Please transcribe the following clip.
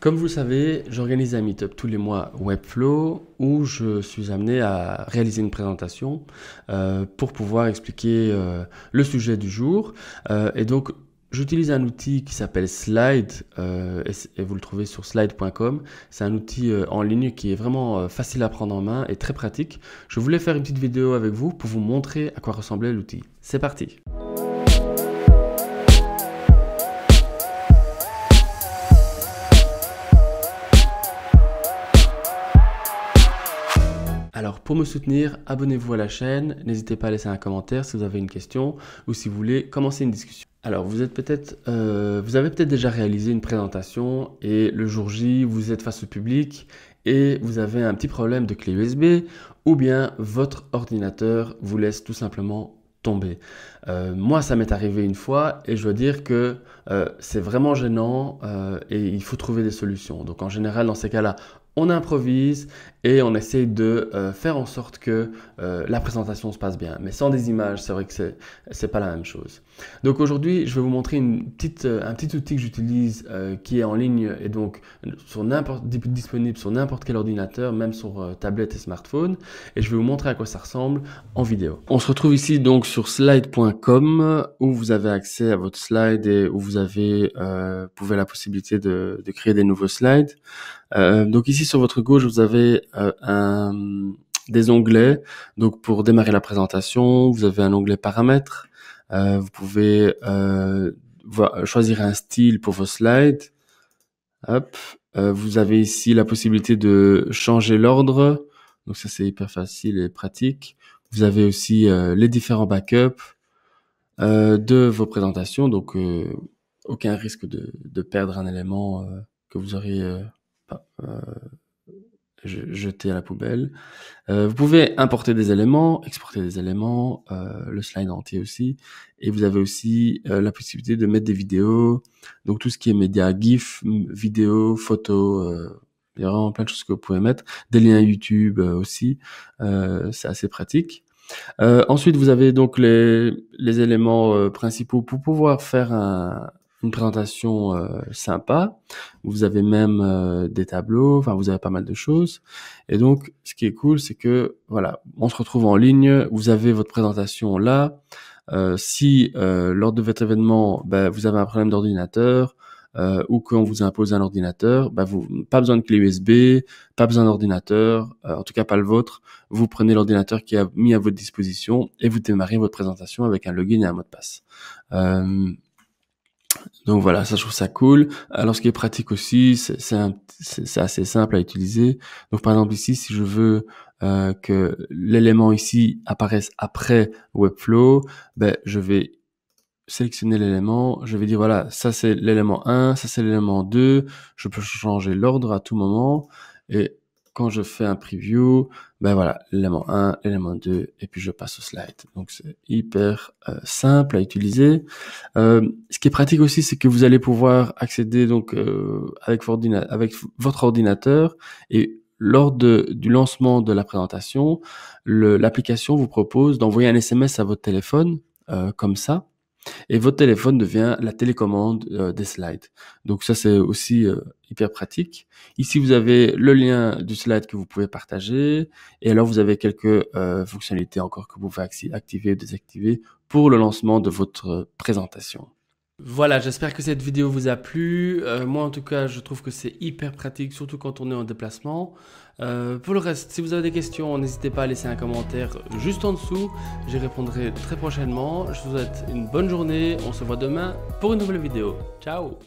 Comme vous le savez, j'organise un meetup tous les mois Webflow où je suis amené à réaliser une présentation euh, pour pouvoir expliquer euh, le sujet du jour. Euh, et donc, j'utilise un outil qui s'appelle Slide et, et, vous le trouvez sur slide.com. C'est un outil en ligne qui est vraiment facile à prendre en main et très pratique. Je voulais faire une petite vidéo avec vous pour vous montrer à quoi ressemblait l'outil. C'est parti. Alors pour me soutenir, abonnez-vous à la chaîne, n'hésitez pas à laisser un commentaire si vous avez une question ou si vous voulez commencer une discussion. Alors vous êtes peut-être, euh, vous avez peut-être déjà réalisé une présentation et le jour J vous êtes face au public et vous avez un petit problème de clé USB ou bien votre ordinateur vous laisse tout simplement tomber. Euh, moi, ça m'est arrivé une fois et je dois dire que euh, c'est vraiment gênant et il faut trouver des solutions. Donc en général, dans ces cas-là, on improvise et on essaye de euh, faire en sorte que euh, la présentation se passe bien. Mais sans des images, c'est vrai que c'est pas la même chose. Donc aujourd'hui, je vais vous montrer une petite, euh, un petit outil que j'utilise qui est en ligne et donc sur disponible sur n'importe quel ordinateur, même sur tablette et smartphone. Et je vais vous montrer à quoi ça ressemble en vidéo. On se retrouve ici donc sur slide.com où vous avez accès à votre slide et où vous avez pouvez la possibilité de, créer des nouveaux slides. donc ici sur votre gauche, vous avez euh, des onglets. Donc pour démarrer la présentation, vous avez un onglet paramètres. Euh, vous pouvez euh, choisir un style pour vos slides. Hop. vous avez ici la possibilité de changer l'ordre. Donc ça c'est hyper facile et pratique. Vous avez aussi les différents backups de vos présentations. Donc aucun risque de, perdre un élément que vous auriez jeter à la poubelle. Euh, vous pouvez importer des éléments, exporter des éléments, euh, le slide entier aussi. Et vous avez aussi euh, la possibilité de mettre des vidéos, donc tout ce qui est médias, GIF, vidéo photos, il y a vraiment plein de choses que vous pouvez mettre. Des liens YouTube aussi, c'est assez pratique. ensuite, vous avez donc les, les éléments principaux pour pouvoir faire un, une présentation euh, sympa. Vous avez même euh, des tableaux, enfin vous avez pas mal de choses. Et donc, ce qui est cool, c'est que voilà, on se retrouve en ligne. Vous avez votre présentation là. Euh, si lors de votre événement, ben, vous avez un problème d'ordinateur ou qu'on vous impose un ordinateur, ben, vous pas besoin de clé USB, pas besoin d'ordinateur, en tout cas pas le vôtre. Vous prenez l'ordinateur qui est mis à votre disposition et vous démarrez votre présentation avec un login et un mot de passe. Donc voilà, ça je trouve ça cool. Alors ce qui est pratique aussi, c'est assez simple à utiliser. Donc par exemple ici, si je veux euh, que l'élément ici apparaisse après Webflow, ben, je vais sélectionner l'élément, je vais dire voilà, ça c'est l'élément 1, ça c'est l'élément 2, je peux changer l'ordre à tout moment, et quand je fais un preview, ben voilà, l'élément 1, l'élément 2, et puis je passe au slide. Donc c'est hyper euh, simple à utiliser. Euh, ce qui est pratique aussi, c'est que vous allez pouvoir accéder donc euh, avec, votre ordinateur et lors du lancement de la présentation, l'application vous propose d'envoyer un SMS à votre téléphone comme ça et votre téléphone devient la télécommande euh, des slides. Donc ça, c'est aussi euh, hyper pratique. Ici, vous avez le lien du slide que vous pouvez partager. Et alors, vous avez quelques euh, fonctionnalités encore que vous pouvez activer ou désactiver pour le lancement de votre présentation. Voilà, j'espère que cette vidéo vous a plu. Euh, moi, en tout cas, je trouve que c'est hyper pratique, surtout quand on est en déplacement. Euh, pour le reste, si vous avez des questions, n'hésitez pas à laisser un commentaire juste en dessous. J'y répondrai très prochainement. Je vous souhaite une bonne journée. On se voit demain pour une nouvelle vidéo. Ciao